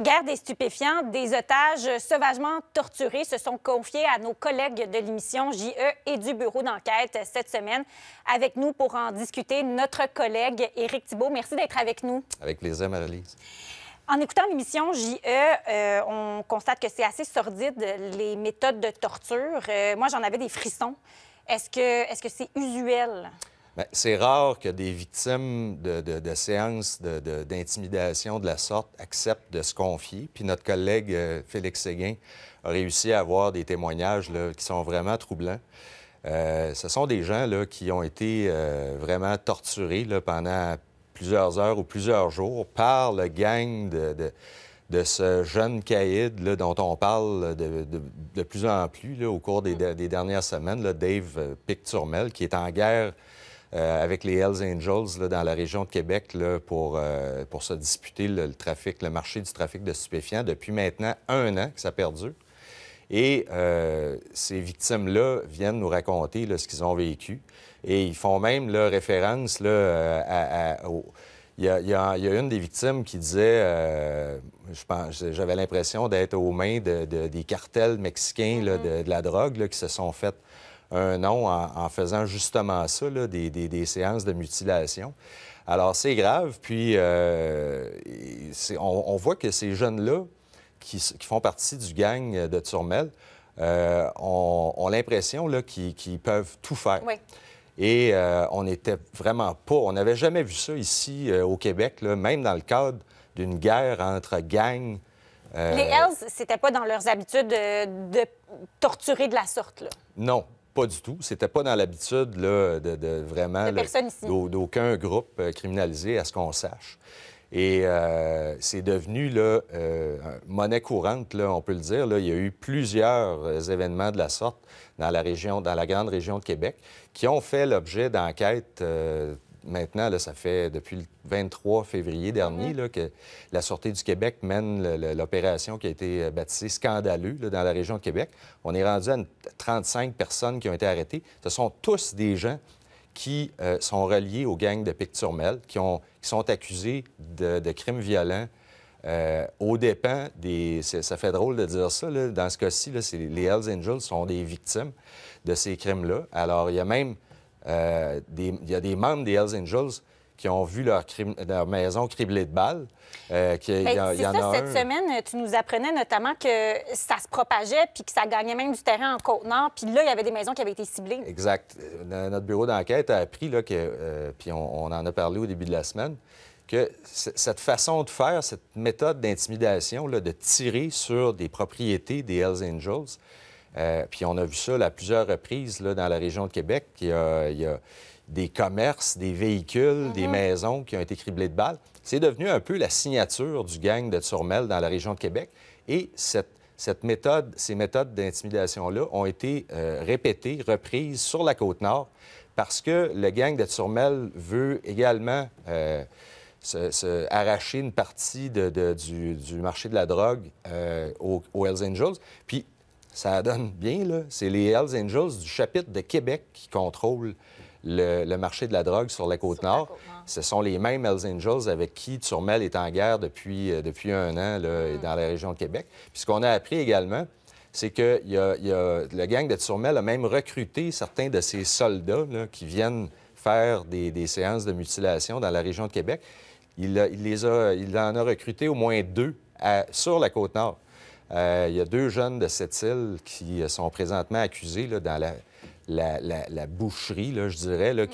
guerre des stupéfiants, des otages sauvagement torturés se sont confiés à nos collègues de l'émission JE et du bureau d'enquête cette semaine. Avec nous pour en discuter, notre collègue Éric Thibault. Merci d'être avec nous. Avec plaisir, Marie-Lise. En écoutant l'émission JE, euh, on constate que c'est assez sordide, les méthodes de torture. Euh, moi, j'en avais des frissons. Est-ce que est -ce c'est usuel? Ben, c'est rare que des victimes de, séances d'intimidation de, la sorte acceptent de se confier. Puis notre collègue euh, Félix Séguin a réussi à avoir des témoignages qui sont vraiment troublants. Euh, ce sont des gens qui ont été euh, vraiment torturés pendant plusieurs heures ou plusieurs jours par le gang de, ce jeune caïd dont on parle de, plus en plus au cours des, mm. dernières semaines, Dave Picturmel, qui est en guerre euh, avec les Hells Angels dans la région de Québec euh, pour, se disputer le, trafic, le marché du trafic de stupéfiants depuis maintenant un an que ça perdure. Et euh, ces victimes-là viennent nous raconter ce qu'ils ont vécu. Et ils font même référence à, il, y a, une des victimes qui disait, j'avais l'impression d'être aux mains des cartels mexicains de, mm-hmm. de, la drogue qui se sont faites un nom en, faisant justement ça, des, séances de mutilation. Alors, c'est grave. Puis, euh, on, voit que ces jeunes-là, qui, font partie du gang de Turmel, euh, ont, l'impression qu'ils peuvent tout faire. Et euh, on n'était vraiment pas, on n'avait jamais vu ça ici au Québec, même dans le cadre d'une guerre entre gangs. Les Hells, c'était pas dans leurs habitudes de, torturer de la sorte, là. Non, pas du tout. C'était pas dans l'habitude de, vraiment d'aucun groupe euh, criminalisé à ce qu'on sache. Et euh, c'est devenu là, euh, monnaie courante, là, on peut le dire. Il y a eu plusieurs événements de la sorte dans la région, dans la grande région de Québec, qui ont fait l'objet d'enquêtes maintenant, ça fait depuis le 23 février dernier que la Sûreté du Québec mène l'opération qui a été euh, baptisée Scandaleux dans la région de Québec. On est rendu à 35 personnes qui ont été arrêtées. Ce sont tous des gens qui euh, sont reliés aux gangs de Picturmel, qui, ont, qui sont accusés de, crimes violents euh, Au aux dépens des... Ça fait drôle de dire ça, dans ce cas-ci, les Hells Angels sont des victimes de ces crimes-là. Alors, il y a même... Euh, il y a des membres des Hells Angels qui ont vu leur, crime, leur maison criblée de balles. Euh, cette semaine, tu nous apprenais notamment que ça se propageait puis que ça gagnait même du terrain en Côte-Nord. Puis là, il y avait des maisons qui avaient été ciblées. Exact. Euh, notre bureau d'enquête a appris, là, que, euh, puis on, on, en a parlé au début de la semaine, que cette façon de faire, cette méthode d'intimidation, de tirer sur des propriétés des Hells Angels, euh, puis on a vu ça à plusieurs reprises là, dans la région de Québec. Il y, a, des commerces, des véhicules, des mhm. maisons qui ont été criblées de balles. C'est devenu un peu la signature du gang de Turmel dans la région de Québec. Et cette, méthode, ces méthodes d'intimidation-là ont été euh, répétées, reprises sur la côte nord parce que le gang de Turmel veut également... Euh, se, arracher une partie du, marché de la drogue aux, aux Hells Angels. Puis ça donne bien, là. C'est les Hells Angels du chapitre de Québec qui contrôlent le, marché de la drogue sur la Côte-Nord. Ce sont les mêmes Hells Angels avec qui Turmel est en guerre depuis, euh, depuis un an là, ah. dans la région de Québec. Puis ce qu'on a appris également, c'est que le gang de Turmel a même recruté certains de ses soldats qui viennent faire des, séances de mutilation dans la région de Québec. Il, en a recruté au moins deux sur la Côte-Nord. Euh, il y a deux jeunes de cette île qui euh, sont présentement accusés dans la, boucherie, je dirais, mm.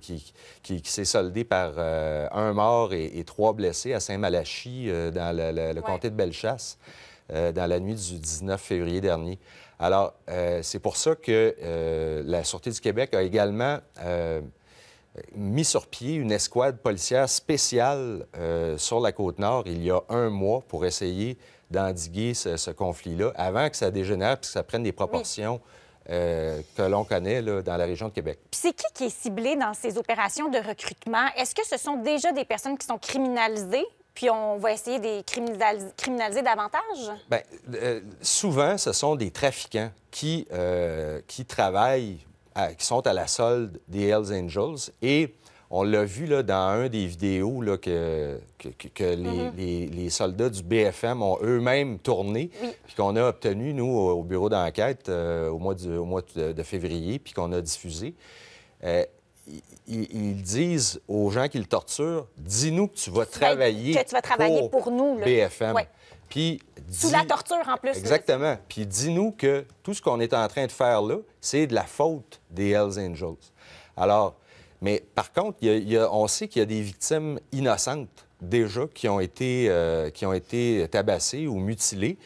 qui, s'est soldée par euh, un mort et, trois blessés à Saint-Malachie, dans le, comté de Bellechasse, dans la nuit du 19 février dernier. Alors, c'est pour ça que la Sûreté du Québec a également mis sur pied une escouade policière spéciale euh, sur la côte nord il y a un mois pour essayer d'endiguer ce, conflit-là avant que ça dégénère et que ça prenne des proportions. Euh, que l'on connaît dans la région de Québec. Puis c'est qui qui est ciblé dans ces opérations de recrutement? Est-ce que ce sont déjà des personnes qui sont criminalisées puis on va essayer de les criminaliser davantage? Bien, euh, souvent, ce sont des trafiquants qui, qui travaillent qui sont à la solde des Hells Angels. Et on l'a vu là, dans un des vidéos que, mhm. les, soldats du BFM ont eux-mêmes tourné, puis qu'on a obtenu, nous, au bureau d'enquête euh, au mois, de, février, puis qu'on a diffusé. Euh, ils, disent aux gens qui le torturent, dis-nous que tu vas travailler, pour, nous, BFM. Puis, Sous la torture, en plus. Exactement. Puis dis-nous que tout ce qu'on est en train de faire là, c'est de la faute des Hells Angels. Alors, mais par contre, on sait qu'il y a des victimes innocentes déjà qui ont été, euh, qui ont été tabassées ou mutilées.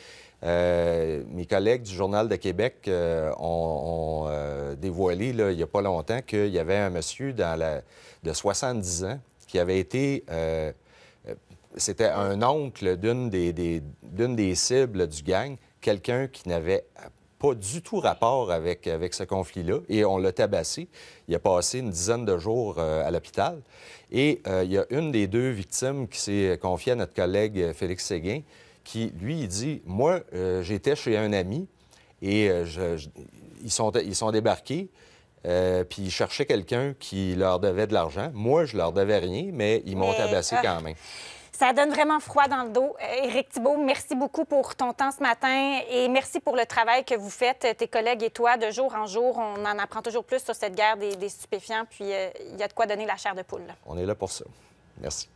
Euh, mes collègues du Journal de Québec euh, ont, dévoilé, il n'y a pas longtemps, qu'il y avait un monsieur de 70 ans qui avait été c'était un oncle d'une des, cibles du gang, quelqu'un qui n'avait pas du tout rapport avec, ce conflit-là. Et on l'a tabassé. Il a passé une dizaine de jours euh, à l'hôpital. Et euh, il y a une des deux victimes qui s'est confiée à notre collègue euh, Félix Séguin, qui, lui, il dit Moi, j'étais chez un ami et ils, sont, débarqués. puis ils cherchaient quelqu'un qui leur devait de l'argent. Moi, je leur devais rien, mais ils m'ont tabassé ah. quand même. Ça donne vraiment froid dans le dos. Euh, Éric Thibault, merci beaucoup pour ton temps ce matin et merci pour le travail que vous faites, tes collègues et toi, de jour en jour. On en apprend toujours plus sur cette guerre des, stupéfiants, puis euh, il y a de quoi donner la chair de poule. On est là pour ça. Merci.